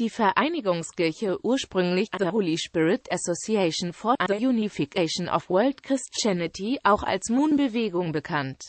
die Vereinigungskirche ursprünglich The Holy Spirit Association for the Unification of World Christianity, auch als Moon-Bewegung bekannt,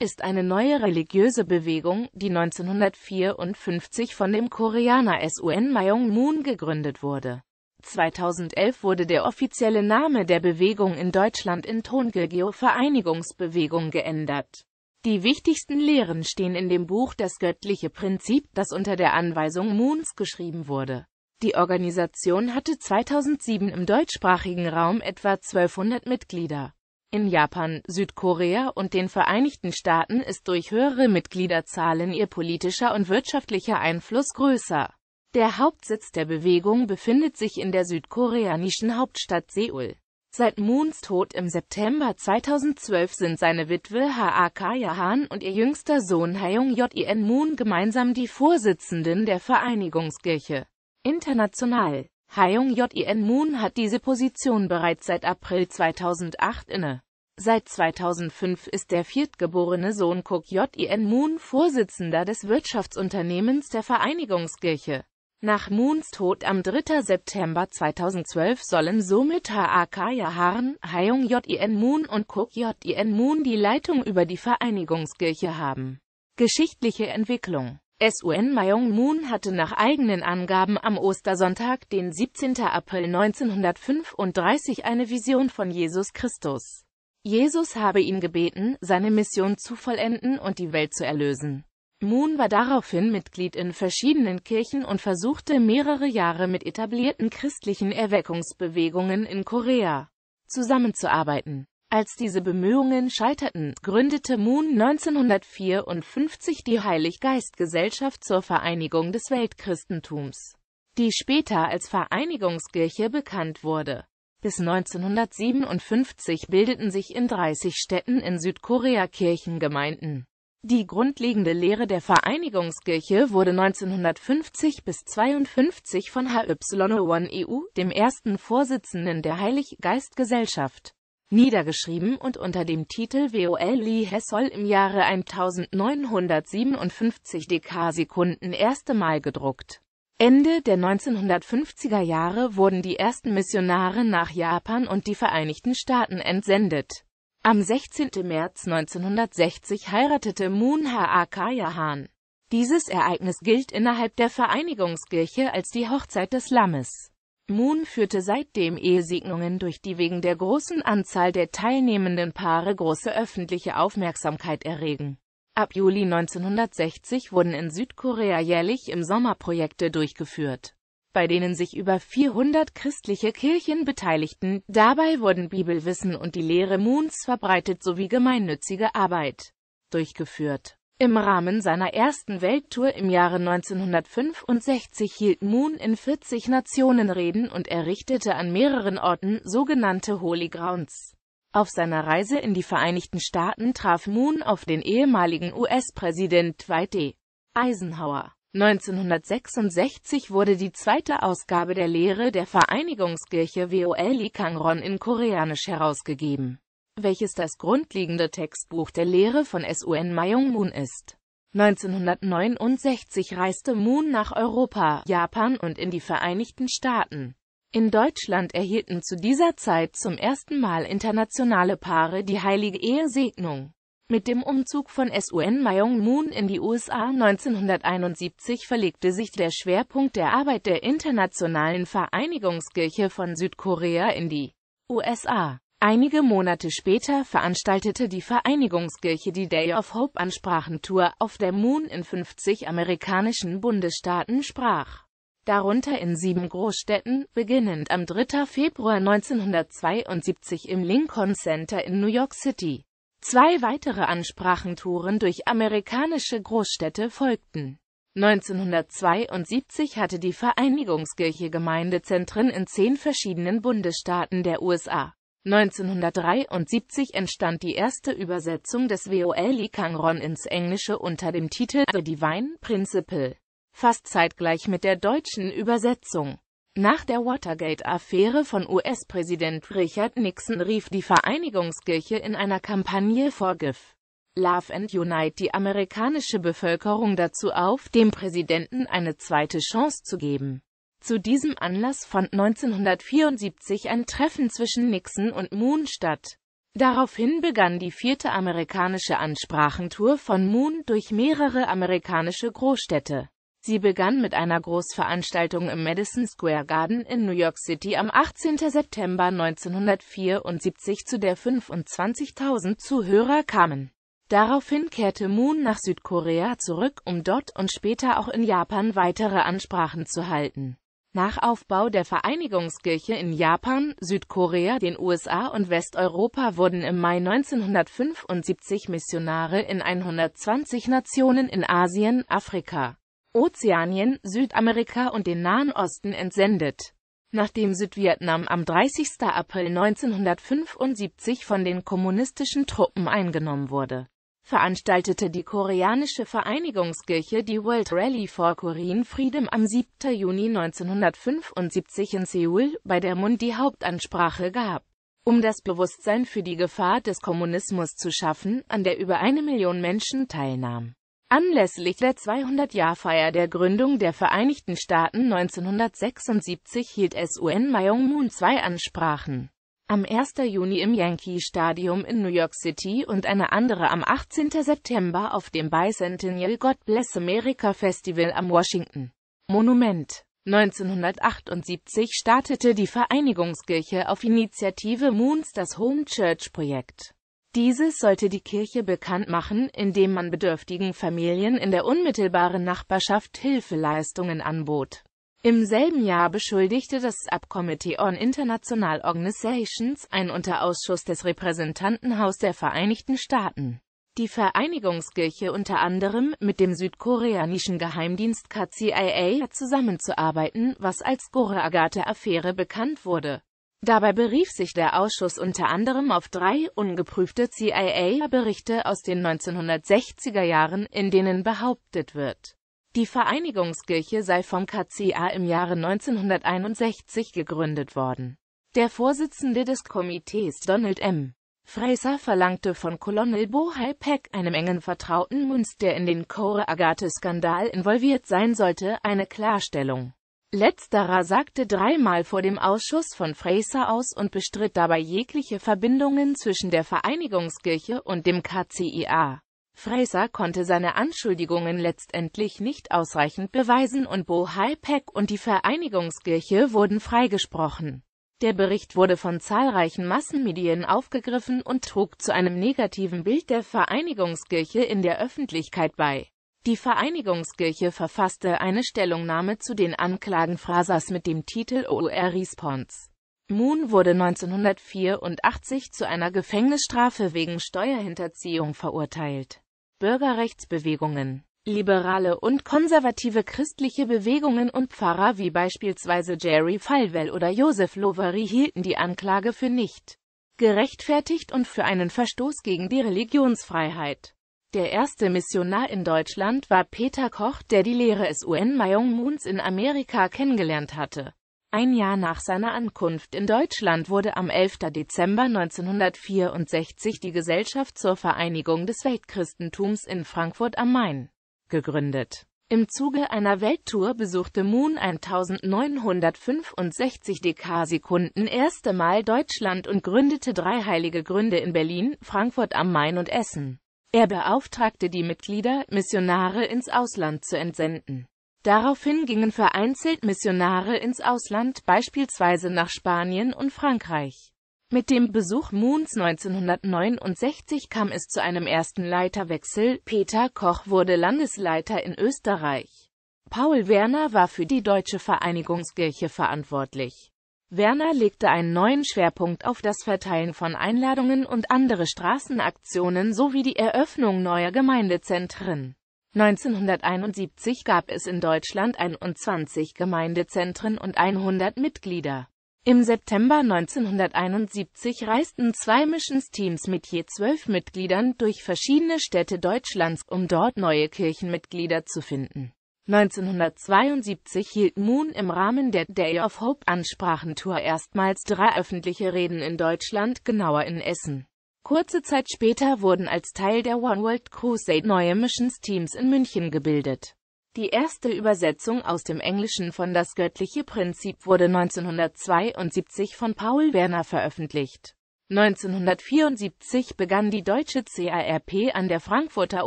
ist eine neue religiöse Bewegung, die 1954 von dem Koreaner Sun Myung Moon gegründet wurde. 2011 wurde der offizielle Name der Bewegung in Deutschland in Tongilgeo Vereinigungsbewegung geändert. Die wichtigsten Lehren stehen in dem Buch Das göttliche Prinzip, das unter der Anweisung Moons geschrieben wurde. Die Organisation hatte 2007 im deutschsprachigen Raum etwa 1200 Mitglieder. In Japan, Südkorea und den Vereinigten Staaten ist durch höhere Mitgliederzahlen ihr politischer und wirtschaftlicher Einfluss größer. Der Hauptsitz der Bewegung befindet sich in der südkoreanischen Hauptstadt Seoul. Seit Moons Tod im September 2012 sind seine Witwe H.A.K. Jahan und ihr jüngster Sohn Hyung Jin Moon gemeinsam die Vorsitzenden der Vereinigungskirche. International Hyung Jin Moon hat diese Position bereits seit April 2008 inne. Seit 2005 ist der viertgeborene Sohn Cook Jin Moon Vorsitzender des Wirtschaftsunternehmens der Vereinigungskirche. Nach Moons Tod am 3. September 2012 sollen somit Haaka Harn, Hayung Jin Moon und Kook Jin Moon die Leitung über die Vereinigungskirche haben. Geschichtliche Entwicklung Sun Myung Moon hatte nach eigenen Angaben am Ostersonntag, den 17. April 1935, eine Vision von Jesus Christus. Jesus habe ihn gebeten, seine Mission zu vollenden und die Welt zu erlösen. Moon war daraufhin Mitglied in verschiedenen Kirchen und versuchte mehrere Jahre mit etablierten christlichen Erweckungsbewegungen in Korea zusammenzuarbeiten. Als diese Bemühungen scheiterten, gründete Moon 1954 die Heilig-Geist-Gesellschaft zur Vereinigung des Weltchristentums, die später als Vereinigungskirche bekannt wurde. Bis 1957 bildeten sich in 30 Städten in Südkorea Kirchengemeinden. Die grundlegende Lehre der Vereinigungskirche wurde 1950 bis 52 von HY1EU, dem ersten Vorsitzenden der Heilig-Geist-Gesellschaft, niedergeschrieben und unter dem Titel W.O.L. Lee Hessol im Jahre 1957 Dekarsekunden erste Mal gedruckt. Ende der 1950er Jahre wurden die ersten Missionare nach Japan und die Vereinigten Staaten entsendet am 16. März 1960 heiratete Moon Moonha Akayahan. Dieses Ereignis gilt innerhalb der Vereinigungskirche als die Hochzeit des Lammes. Moon führte seitdem Ehesegnungen durch die wegen der großen Anzahl der teilnehmenden Paare große öffentliche Aufmerksamkeit erregen. Ab Juli 1960 wurden in Südkorea jährlich im Sommer Projekte durchgeführt bei denen sich über 400 christliche Kirchen beteiligten. Dabei wurden Bibelwissen und die Lehre Moons verbreitet sowie gemeinnützige Arbeit durchgeführt. Im Rahmen seiner ersten Welttour im Jahre 1965 hielt Moon in 40 Nationen Reden und errichtete an mehreren Orten sogenannte Holy Grounds. Auf seiner Reise in die Vereinigten Staaten traf Moon auf den ehemaligen US-Präsident Dwight D. Eisenhower. 1966 wurde die zweite Ausgabe der Lehre der Vereinigungskirche Woeli Kangron in Koreanisch herausgegeben, welches das grundlegende Textbuch der Lehre von Sun Myung Moon ist. 1969 reiste Moon nach Europa, Japan und in die Vereinigten Staaten. In Deutschland erhielten zu dieser Zeit zum ersten Mal internationale Paare die heilige Ehesegnung. Mit dem Umzug von Sun Myung Moon in die USA 1971 verlegte sich der Schwerpunkt der Arbeit der Internationalen Vereinigungskirche von Südkorea in die USA. Einige Monate später veranstaltete die Vereinigungskirche die Day of Hope Ansprachentour, auf der Moon in 50 amerikanischen Bundesstaaten sprach. Darunter in sieben Großstädten, beginnend am 3. Februar 1972 im Lincoln Center in New York City. Zwei weitere Ansprachentouren durch amerikanische Großstädte folgten. 1972 hatte die Vereinigungskirche Gemeindezentren in zehn verschiedenen Bundesstaaten der USA. 1973 entstand die erste Übersetzung des wol Kangron ins Englische unter dem Titel The Divine Principle, fast zeitgleich mit der deutschen Übersetzung. Nach der Watergate-Affäre von US-Präsident Richard Nixon rief die Vereinigungskirche in einer Kampagne vor GIF Love and Unite die amerikanische Bevölkerung dazu auf, dem Präsidenten eine zweite Chance zu geben. Zu diesem Anlass fand 1974 ein Treffen zwischen Nixon und Moon statt. Daraufhin begann die vierte amerikanische Ansprachentour von Moon durch mehrere amerikanische Großstädte. Sie begann mit einer Großveranstaltung im Madison Square Garden in New York City am 18. September 1974, zu der 25.000 Zuhörer kamen. Daraufhin kehrte Moon nach Südkorea zurück, um dort und später auch in Japan weitere Ansprachen zu halten. Nach Aufbau der Vereinigungskirche in Japan, Südkorea, den USA und Westeuropa wurden im Mai 1975 Missionare in 120 Nationen in Asien, Afrika, Ozeanien, Südamerika und den Nahen Osten entsendet. Nachdem Südvietnam am 30. April 1975 von den kommunistischen Truppen eingenommen wurde, veranstaltete die koreanische Vereinigungskirche die World Rally for Korean Freedom am 7. Juni 1975 in Seoul, bei der Mun die Hauptansprache gab. Um das Bewusstsein für die Gefahr des Kommunismus zu schaffen, an der über eine Million Menschen teilnahm. Anlässlich der 200-Jahr-Feier der Gründung der Vereinigten Staaten 1976 hielt S.U.N. Mayong Moon zwei Ansprachen. Am 1. Juni im Yankee Stadium in New York City und eine andere am 18. September auf dem Bicentennial God Bless America Festival am Washington Monument. 1978 startete die Vereinigungskirche auf Initiative Moons das Home Church Projekt dieses sollte die Kirche bekannt machen, indem man bedürftigen Familien in der unmittelbaren Nachbarschaft Hilfeleistungen anbot. Im selben Jahr beschuldigte das Subcommittee on International Organizations, ein Unterausschuss des Repräsentantenhaus der Vereinigten Staaten, die Vereinigungskirche unter anderem mit dem südkoreanischen Geheimdienst KCIA zusammenzuarbeiten, was als Gore-Agate-Affäre bekannt wurde Dabei berief sich der Ausschuss unter anderem auf drei ungeprüfte CIA-Berichte aus den 1960er Jahren, in denen behauptet wird, die Vereinigungskirche sei vom KCA im Jahre 1961 gegründet worden. Der Vorsitzende des Komitees Donald M. Fraser verlangte von Colonel Bohai Peck, einem engen Vertrauten Munz, der in den Core-Agate-Skandal involviert sein sollte, eine Klarstellung. Letzterer sagte dreimal vor dem Ausschuss von Fraser aus und bestritt dabei jegliche Verbindungen zwischen der Vereinigungskirche und dem KCIA. E Fraser konnte seine Anschuldigungen letztendlich nicht ausreichend beweisen und Bo Peck und die Vereinigungskirche wurden freigesprochen. Der Bericht wurde von zahlreichen Massenmedien aufgegriffen und trug zu einem negativen Bild der Vereinigungskirche in der Öffentlichkeit bei die Vereinigungskirche verfasste eine Stellungnahme zu den Anklagen Frasers mit dem Titel OR Response. Moon wurde 1984 zu einer Gefängnisstrafe wegen Steuerhinterziehung verurteilt. Bürgerrechtsbewegungen Liberale und konservative christliche Bewegungen und Pfarrer wie beispielsweise Jerry Falwell oder Joseph Lowery hielten die Anklage für nicht gerechtfertigt und für einen Verstoß gegen die Religionsfreiheit. Der erste Missionar in Deutschland war Peter Koch, der die Lehre des un Mayong moons in Amerika kennengelernt hatte. Ein Jahr nach seiner Ankunft in Deutschland wurde am 11. Dezember 1964 die Gesellschaft zur Vereinigung des Weltchristentums in Frankfurt am Main gegründet. Im Zuge einer Welttour besuchte Moon 1965 DK-Sekunden erste Mal Deutschland und gründete drei heilige Gründe in Berlin, Frankfurt am Main und Essen. Er beauftragte die Mitglieder, Missionare ins Ausland zu entsenden. Daraufhin gingen vereinzelt Missionare ins Ausland, beispielsweise nach Spanien und Frankreich. Mit dem Besuch Moons 1969 kam es zu einem ersten Leiterwechsel, Peter Koch wurde Landesleiter in Österreich. Paul Werner war für die deutsche Vereinigungskirche verantwortlich. Werner legte einen neuen Schwerpunkt auf das Verteilen von Einladungen und andere Straßenaktionen sowie die Eröffnung neuer Gemeindezentren. 1971 gab es in Deutschland 21 Gemeindezentren und 100 Mitglieder. Im September 1971 reisten zwei Missionsteams mit je zwölf Mitgliedern durch verschiedene Städte Deutschlands, um dort neue Kirchenmitglieder zu finden. 1972 hielt Moon im Rahmen der Day of Hope Ansprachentour erstmals drei öffentliche Reden in Deutschland, genauer in Essen. Kurze Zeit später wurden als Teil der One World Crusade neue Missions Teams in München gebildet. Die erste Übersetzung aus dem Englischen von Das göttliche Prinzip wurde 1972 von Paul Werner veröffentlicht. 1974 begann die deutsche CARP an der Frankfurter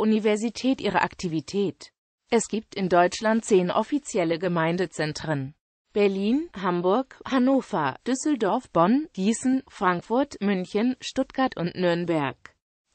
Universität ihre Aktivität. Es gibt in Deutschland zehn offizielle Gemeindezentren. Berlin, Hamburg, Hannover, Düsseldorf, Bonn, Gießen, Frankfurt, München, Stuttgart und Nürnberg.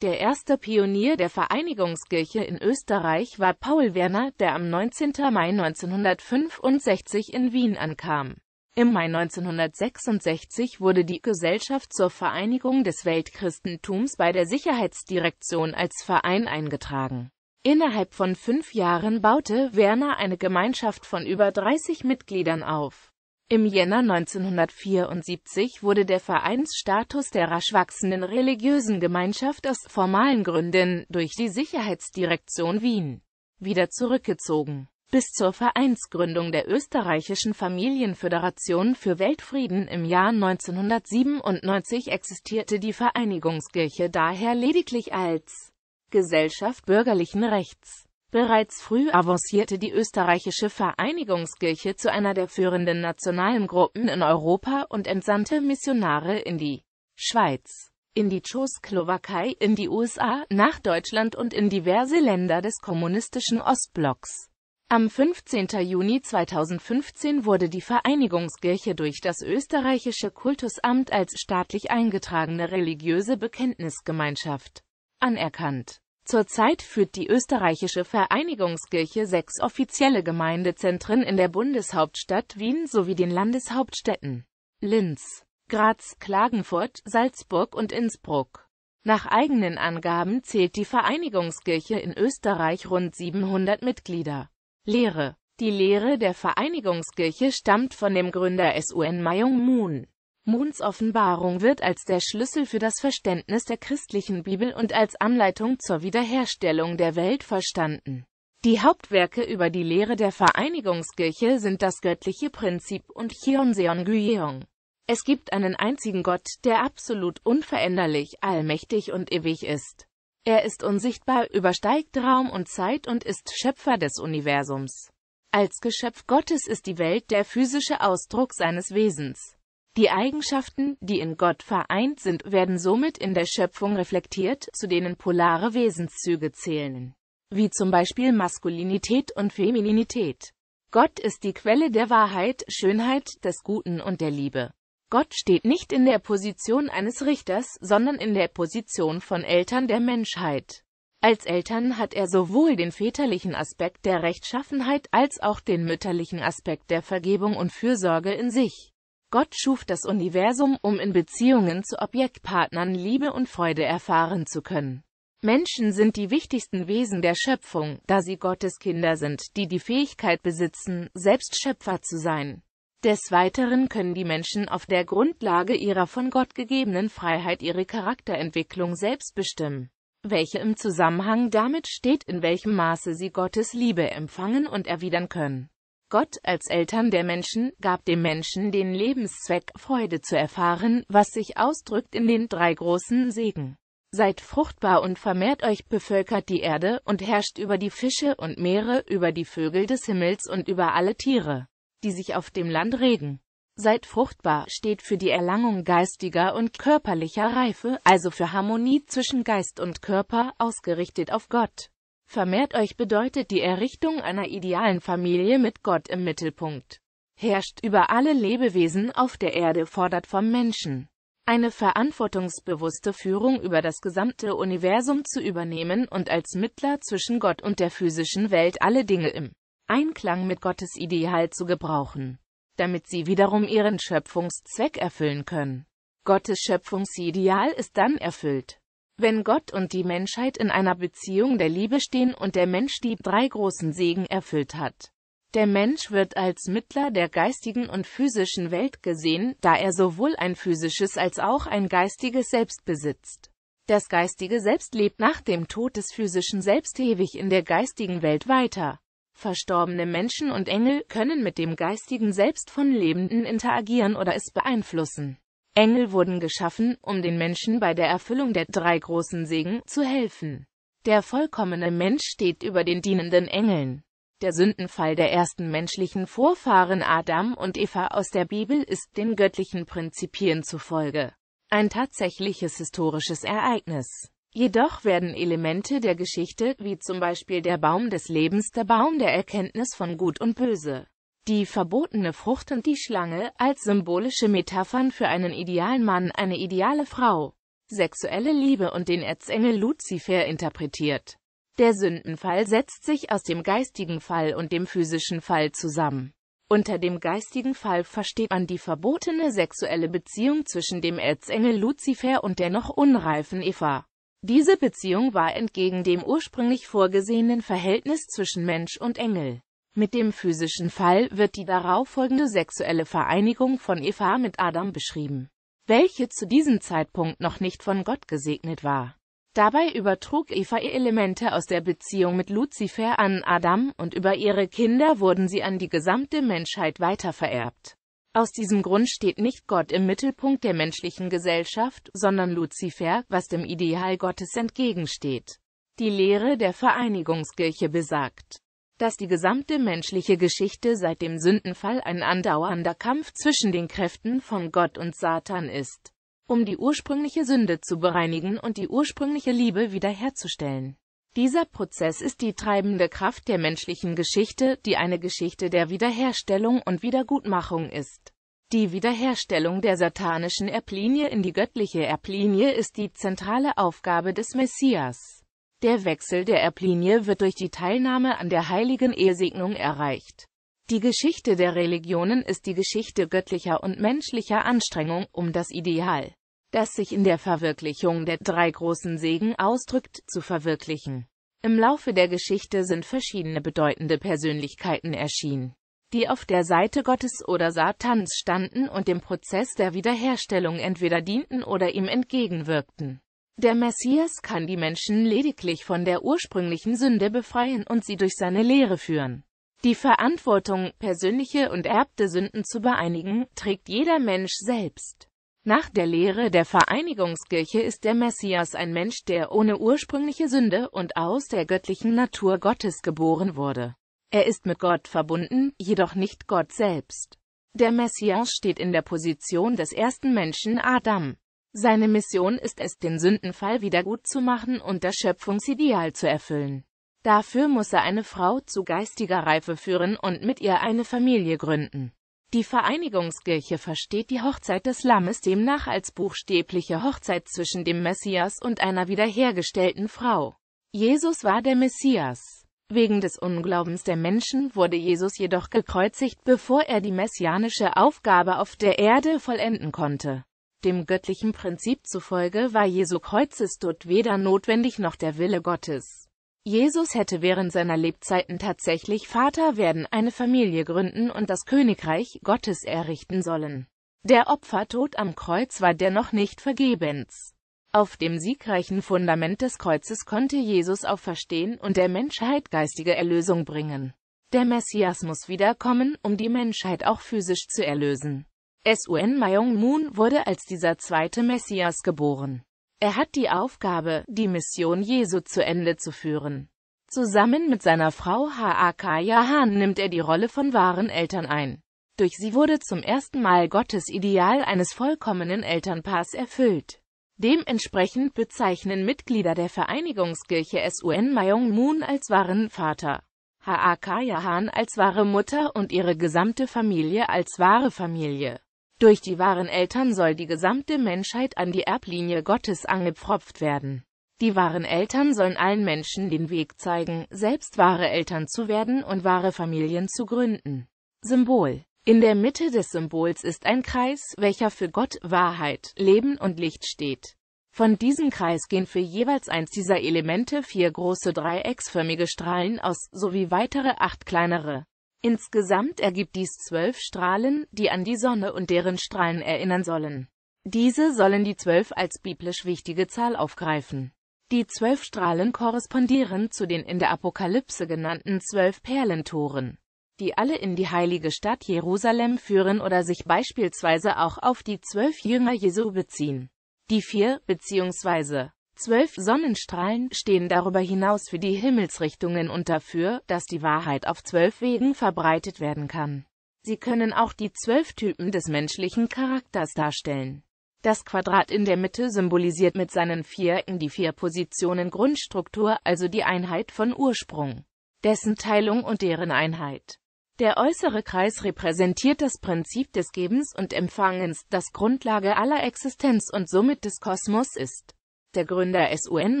Der erste Pionier der Vereinigungskirche in Österreich war Paul Werner, der am 19. Mai 1965 in Wien ankam. Im Mai 1966 wurde die Gesellschaft zur Vereinigung des Weltchristentums bei der Sicherheitsdirektion als Verein eingetragen. Innerhalb von fünf Jahren baute Werner eine Gemeinschaft von über 30 Mitgliedern auf. Im Jänner 1974 wurde der Vereinsstatus der rasch wachsenden religiösen Gemeinschaft aus formalen Gründen durch die Sicherheitsdirektion Wien wieder zurückgezogen. Bis zur Vereinsgründung der österreichischen Familienföderation für Weltfrieden im Jahr 1997 existierte die Vereinigungskirche daher lediglich als Gesellschaft bürgerlichen Rechts. Bereits früh avancierte die österreichische Vereinigungskirche zu einer der führenden nationalen Gruppen in Europa und entsandte Missionare in die Schweiz, in die Tschechoslowakei, in die USA, nach Deutschland und in diverse Länder des kommunistischen Ostblocks. Am 15. Juni 2015 wurde die Vereinigungskirche durch das österreichische Kultusamt als staatlich eingetragene religiöse Bekenntnisgemeinschaft anerkannt. Zurzeit führt die österreichische Vereinigungskirche sechs offizielle Gemeindezentren in der Bundeshauptstadt Wien sowie den Landeshauptstädten Linz, Graz, Klagenfurt, Salzburg und Innsbruck. Nach eigenen Angaben zählt die Vereinigungskirche in Österreich rund 700 Mitglieder. Lehre Die Lehre der Vereinigungskirche stammt von dem Gründer Sun Mayung Moon. Moons Offenbarung wird als der Schlüssel für das Verständnis der christlichen Bibel und als Anleitung zur Wiederherstellung der Welt verstanden. Die Hauptwerke über die Lehre der Vereinigungskirche sind das göttliche Prinzip und Cheonseon Gyeong. Es gibt einen einzigen Gott, der absolut unveränderlich, allmächtig und ewig ist. Er ist unsichtbar, übersteigt Raum und Zeit und ist Schöpfer des Universums. Als Geschöpf Gottes ist die Welt der physische Ausdruck seines Wesens. Die Eigenschaften, die in Gott vereint sind, werden somit in der Schöpfung reflektiert, zu denen polare Wesenszüge zählen, wie zum Beispiel Maskulinität und Femininität. Gott ist die Quelle der Wahrheit, Schönheit, des Guten und der Liebe. Gott steht nicht in der Position eines Richters, sondern in der Position von Eltern der Menschheit. Als Eltern hat er sowohl den väterlichen Aspekt der Rechtschaffenheit als auch den mütterlichen Aspekt der Vergebung und Fürsorge in sich. Gott schuf das Universum, um in Beziehungen zu Objektpartnern Liebe und Freude erfahren zu können. Menschen sind die wichtigsten Wesen der Schöpfung, da sie Gottes Kinder sind, die die Fähigkeit besitzen, selbst Schöpfer zu sein. Des Weiteren können die Menschen auf der Grundlage ihrer von Gott gegebenen Freiheit ihre Charakterentwicklung selbst bestimmen, welche im Zusammenhang damit steht, in welchem Maße sie Gottes Liebe empfangen und erwidern können. Gott als Eltern der Menschen gab dem Menschen den Lebenszweck, Freude zu erfahren, was sich ausdrückt in den drei großen Segen. Seid fruchtbar und vermehrt euch, bevölkert die Erde und herrscht über die Fische und Meere, über die Vögel des Himmels und über alle Tiere, die sich auf dem Land regen. Seid fruchtbar steht für die Erlangung geistiger und körperlicher Reife, also für Harmonie zwischen Geist und Körper, ausgerichtet auf Gott. Vermehrt euch bedeutet die Errichtung einer idealen Familie mit Gott im Mittelpunkt. Herrscht über alle Lebewesen auf der Erde fordert vom Menschen eine verantwortungsbewusste Führung über das gesamte Universum zu übernehmen und als Mittler zwischen Gott und der physischen Welt alle Dinge im Einklang mit Gottes Ideal zu gebrauchen, damit sie wiederum ihren Schöpfungszweck erfüllen können. Gottes Schöpfungsideal ist dann erfüllt, wenn Gott und die Menschheit in einer Beziehung der Liebe stehen und der Mensch die drei großen Segen erfüllt hat. Der Mensch wird als Mittler der geistigen und physischen Welt gesehen, da er sowohl ein physisches als auch ein geistiges Selbst besitzt. Das geistige Selbst lebt nach dem Tod des physischen Selbst ewig in der geistigen Welt weiter. Verstorbene Menschen und Engel können mit dem geistigen Selbst von Lebenden interagieren oder es beeinflussen. Engel wurden geschaffen, um den Menschen bei der Erfüllung der drei großen Segen zu helfen. Der vollkommene Mensch steht über den dienenden Engeln. Der Sündenfall der ersten menschlichen Vorfahren Adam und Eva aus der Bibel ist den göttlichen Prinzipien zufolge ein tatsächliches historisches Ereignis. Jedoch werden Elemente der Geschichte, wie zum Beispiel der Baum des Lebens, der Baum der Erkenntnis von Gut und Böse, die verbotene Frucht und die Schlange, als symbolische Metaphern für einen idealen Mann, eine ideale Frau, sexuelle Liebe und den Erzengel Luzifer interpretiert. Der Sündenfall setzt sich aus dem geistigen Fall und dem physischen Fall zusammen. Unter dem geistigen Fall versteht man die verbotene sexuelle Beziehung zwischen dem Erzengel Luzifer und der noch unreifen Eva. Diese Beziehung war entgegen dem ursprünglich vorgesehenen Verhältnis zwischen Mensch und Engel mit dem physischen Fall wird die darauffolgende sexuelle Vereinigung von Eva mit Adam beschrieben, welche zu diesem Zeitpunkt noch nicht von Gott gesegnet war. Dabei übertrug Eva ihr Elemente aus der Beziehung mit Luzifer an Adam, und über ihre Kinder wurden sie an die gesamte Menschheit weitervererbt. Aus diesem Grund steht nicht Gott im Mittelpunkt der menschlichen Gesellschaft, sondern Luzifer, was dem Ideal Gottes entgegensteht. Die Lehre der Vereinigungskirche besagt, dass die gesamte menschliche Geschichte seit dem Sündenfall ein andauernder Kampf zwischen den Kräften von Gott und Satan ist, um die ursprüngliche Sünde zu bereinigen und die ursprüngliche Liebe wiederherzustellen. Dieser Prozess ist die treibende Kraft der menschlichen Geschichte, die eine Geschichte der Wiederherstellung und Wiedergutmachung ist. Die Wiederherstellung der satanischen Erblinie in die göttliche Erblinie ist die zentrale Aufgabe des Messias. Der Wechsel der Erblinie wird durch die Teilnahme an der heiligen Ehesegnung erreicht. Die Geschichte der Religionen ist die Geschichte göttlicher und menschlicher Anstrengung um das Ideal, das sich in der Verwirklichung der drei großen Segen ausdrückt, zu verwirklichen. Im Laufe der Geschichte sind verschiedene bedeutende Persönlichkeiten erschienen, die auf der Seite Gottes oder Satans standen und dem Prozess der Wiederherstellung entweder dienten oder ihm entgegenwirkten. Der Messias kann die Menschen lediglich von der ursprünglichen Sünde befreien und sie durch seine Lehre führen. Die Verantwortung, persönliche und erbte Sünden zu beeinigen, trägt jeder Mensch selbst. Nach der Lehre der Vereinigungskirche ist der Messias ein Mensch, der ohne ursprüngliche Sünde und aus der göttlichen Natur Gottes geboren wurde. Er ist mit Gott verbunden, jedoch nicht Gott selbst. Der Messias steht in der Position des ersten Menschen Adam. Seine Mission ist es, den Sündenfall wiedergutzumachen und das Schöpfungsideal zu erfüllen. Dafür muss er eine Frau zu geistiger Reife führen und mit ihr eine Familie gründen. Die Vereinigungskirche versteht die Hochzeit des Lammes demnach als buchstäbliche Hochzeit zwischen dem Messias und einer wiederhergestellten Frau. Jesus war der Messias. Wegen des Unglaubens der Menschen wurde Jesus jedoch gekreuzigt, bevor er die messianische Aufgabe auf der Erde vollenden konnte. Dem göttlichen Prinzip zufolge war Jesu Kreuzestod weder notwendig noch der Wille Gottes. Jesus hätte während seiner Lebzeiten tatsächlich Vater werden, eine Familie gründen und das Königreich Gottes errichten sollen. Der Opfertod am Kreuz war dennoch nicht vergebens. Auf dem siegreichen Fundament des Kreuzes konnte Jesus auferstehen und der Menschheit geistige Erlösung bringen. Der Messias muss wiederkommen, um die Menschheit auch physisch zu erlösen. Sun Myung-moon wurde als dieser zweite Messias geboren. Er hat die Aufgabe, die Mission Jesu zu Ende zu führen. Zusammen mit seiner Frau Haak Jahan nimmt er die Rolle von wahren Eltern ein. Durch sie wurde zum ersten Mal Gottes Ideal eines vollkommenen Elternpaars erfüllt. Dementsprechend bezeichnen Mitglieder der Vereinigungskirche Sun Myung Moon als wahren Vater, Haak Jahan als wahre Mutter und ihre gesamte Familie als wahre Familie. Durch die wahren Eltern soll die gesamte Menschheit an die Erblinie Gottes angepfropft werden. Die wahren Eltern sollen allen Menschen den Weg zeigen, selbst wahre Eltern zu werden und wahre Familien zu gründen. Symbol In der Mitte des Symbols ist ein Kreis, welcher für Gott, Wahrheit, Leben und Licht steht. Von diesem Kreis gehen für jeweils eins dieser Elemente vier große dreiecksförmige Strahlen aus, sowie weitere acht kleinere. Insgesamt ergibt dies zwölf Strahlen, die an die Sonne und deren Strahlen erinnern sollen. Diese sollen die zwölf als biblisch wichtige Zahl aufgreifen. Die zwölf Strahlen korrespondieren zu den in der Apokalypse genannten zwölf Perlentoren, die alle in die heilige Stadt Jerusalem führen oder sich beispielsweise auch auf die zwölf Jünger Jesu beziehen. Die vier, bzw. Zwölf Sonnenstrahlen stehen darüber hinaus für die Himmelsrichtungen und dafür, dass die Wahrheit auf zwölf Wegen verbreitet werden kann. Sie können auch die zwölf Typen des menschlichen Charakters darstellen. Das Quadrat in der Mitte symbolisiert mit seinen vier Ecken die vier Positionen Grundstruktur, also die Einheit von Ursprung, dessen Teilung und deren Einheit. Der äußere Kreis repräsentiert das Prinzip des Gebens und Empfangens, das Grundlage aller Existenz und somit des Kosmos ist der Gründer Sun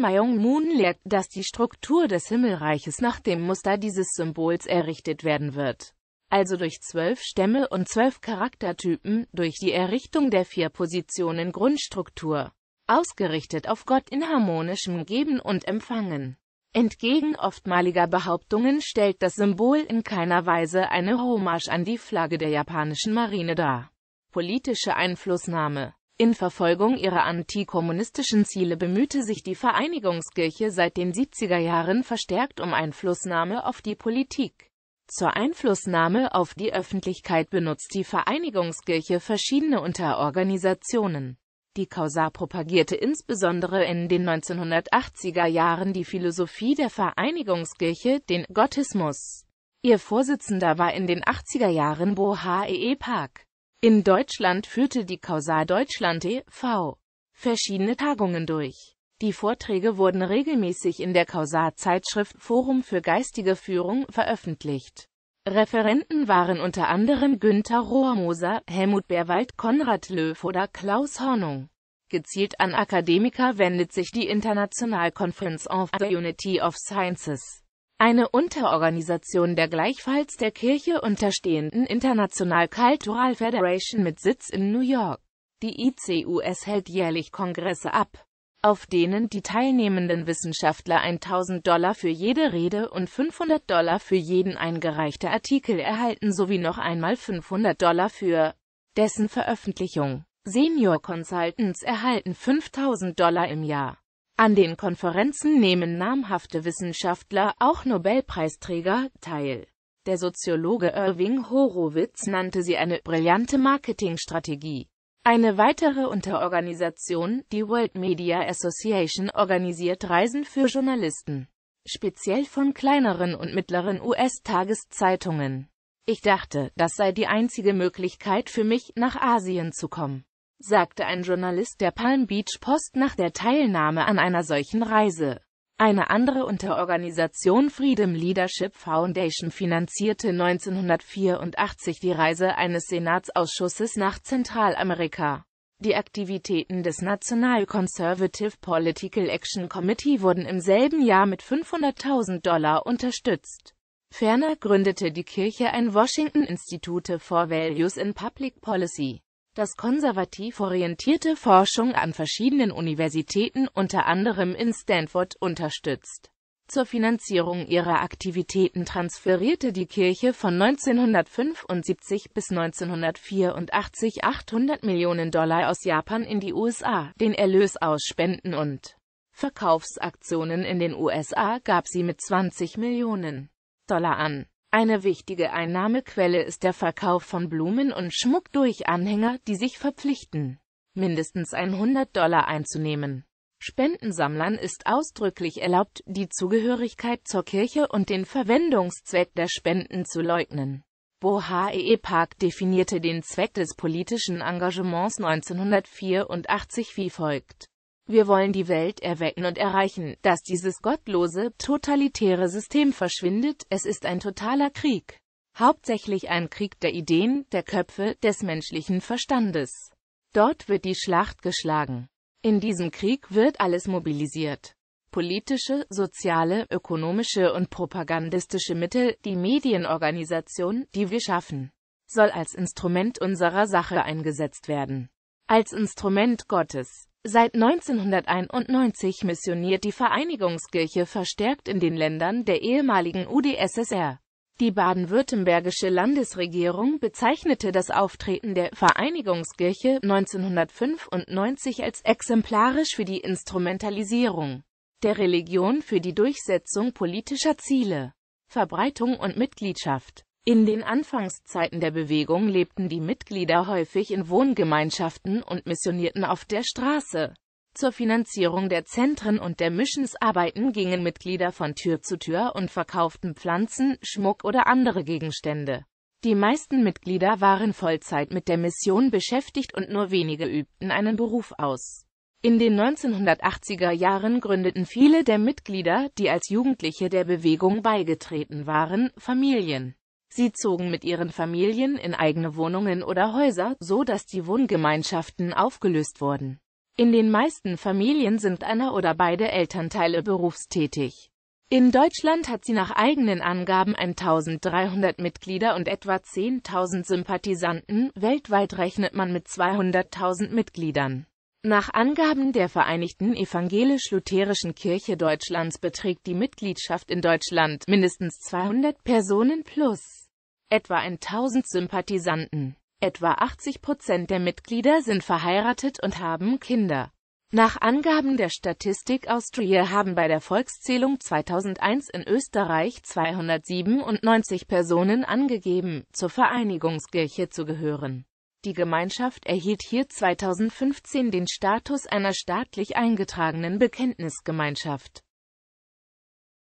Myung-moon lehrt, dass die Struktur des Himmelreiches nach dem Muster dieses Symbols errichtet werden wird. Also durch zwölf Stämme und zwölf Charaktertypen, durch die Errichtung der vier Positionen Grundstruktur, ausgerichtet auf Gott in harmonischem Geben und Empfangen. Entgegen oftmaliger Behauptungen stellt das Symbol in keiner Weise eine Hommage an die Flagge der japanischen Marine dar. Politische Einflussnahme in Verfolgung ihrer antikommunistischen Ziele bemühte sich die Vereinigungskirche seit den 70er Jahren verstärkt um Einflussnahme auf die Politik. Zur Einflussnahme auf die Öffentlichkeit benutzt die Vereinigungskirche verschiedene Unterorganisationen. Die Causa propagierte insbesondere in den 1980er Jahren die Philosophie der Vereinigungskirche, den Gottismus. Ihr Vorsitzender war in den 80er Jahren Bo H.E.E. Park. In Deutschland führte die Causa Deutschland e.V. verschiedene Tagungen durch. Die Vorträge wurden regelmäßig in der Causa-Zeitschrift Forum für geistige Führung veröffentlicht. Referenten waren unter anderem Günther Rohrmoser, Helmut Berwald, Konrad Löw oder Klaus Hornung. Gezielt an Akademiker wendet sich die International Conference of the Unity of Sciences eine Unterorganisation der gleichfalls der Kirche unterstehenden International Cultural Federation mit Sitz in New York. Die ICUS hält jährlich Kongresse ab, auf denen die teilnehmenden Wissenschaftler 1000 Dollar für jede Rede und 500 Dollar für jeden eingereichte Artikel erhalten sowie noch einmal 500 Dollar für dessen Veröffentlichung. Senior Consultants erhalten 5000 Dollar im Jahr. An den Konferenzen nehmen namhafte Wissenschaftler, auch Nobelpreisträger, teil. Der Soziologe Irving Horowitz nannte sie eine brillante Marketingstrategie. Eine weitere Unterorganisation, die World Media Association, organisiert Reisen für Journalisten, speziell von kleineren und mittleren US-Tageszeitungen. Ich dachte, das sei die einzige Möglichkeit für mich, nach Asien zu kommen sagte ein Journalist der Palm Beach Post nach der Teilnahme an einer solchen Reise. Eine andere Unterorganisation Freedom Leadership Foundation finanzierte 1984 die Reise eines Senatsausschusses nach Zentralamerika. Die Aktivitäten des National Conservative Political Action Committee wurden im selben Jahr mit 500.000 Dollar unterstützt. Ferner gründete die Kirche ein Washington Institute for Values in Public Policy dass konservativ orientierte Forschung an verschiedenen Universitäten unter anderem in Stanford unterstützt. Zur Finanzierung ihrer Aktivitäten transferierte die Kirche von 1975 bis 1984 800 Millionen Dollar aus Japan in die USA. Den Erlös aus Spenden und Verkaufsaktionen in den USA gab sie mit 20 Millionen Dollar an eine wichtige Einnahmequelle ist der Verkauf von Blumen und Schmuck durch Anhänger, die sich verpflichten, mindestens 100 Dollar einzunehmen. Spendensammlern ist ausdrücklich erlaubt, die Zugehörigkeit zur Kirche und den Verwendungszweck der Spenden zu leugnen. Bohae e Park definierte den Zweck des politischen Engagements 1984 wie folgt wir wollen die Welt erwecken und erreichen, dass dieses gottlose, totalitäre System verschwindet, es ist ein totaler Krieg. Hauptsächlich ein Krieg der Ideen, der Köpfe, des menschlichen Verstandes. Dort wird die Schlacht geschlagen. In diesem Krieg wird alles mobilisiert. Politische, soziale, ökonomische und propagandistische Mittel, die Medienorganisation, die wir schaffen, soll als Instrument unserer Sache eingesetzt werden. Als Instrument Gottes. Seit 1991 missioniert die Vereinigungskirche verstärkt in den Ländern der ehemaligen UdSSR. Die baden-württembergische Landesregierung bezeichnete das Auftreten der Vereinigungskirche 1995 als exemplarisch für die Instrumentalisierung der Religion für die Durchsetzung politischer Ziele, Verbreitung und Mitgliedschaft in den Anfangszeiten der Bewegung lebten die Mitglieder häufig in Wohngemeinschaften und missionierten auf der Straße. Zur Finanzierung der Zentren und der Missionsarbeiten gingen Mitglieder von Tür zu Tür und verkauften Pflanzen, Schmuck oder andere Gegenstände. Die meisten Mitglieder waren Vollzeit mit der Mission beschäftigt und nur wenige übten einen Beruf aus. In den 1980er Jahren gründeten viele der Mitglieder, die als Jugendliche der Bewegung beigetreten waren, Familien. Sie zogen mit ihren Familien in eigene Wohnungen oder Häuser, so dass die Wohngemeinschaften aufgelöst wurden. In den meisten Familien sind einer oder beide Elternteile berufstätig. In Deutschland hat sie nach eigenen Angaben 1300 Mitglieder und etwa 10.000 Sympathisanten, weltweit rechnet man mit 200.000 Mitgliedern. Nach Angaben der Vereinigten Evangelisch-Lutherischen Kirche Deutschlands beträgt die Mitgliedschaft in Deutschland mindestens 200 Personen plus etwa 1000 Sympathisanten. Etwa 80 Prozent der Mitglieder sind verheiratet und haben Kinder. Nach Angaben der Statistik Austria haben bei der Volkszählung 2001 in Österreich 297 Personen angegeben, zur Vereinigungskirche zu gehören. Die Gemeinschaft erhielt hier 2015 den Status einer staatlich eingetragenen Bekenntnisgemeinschaft.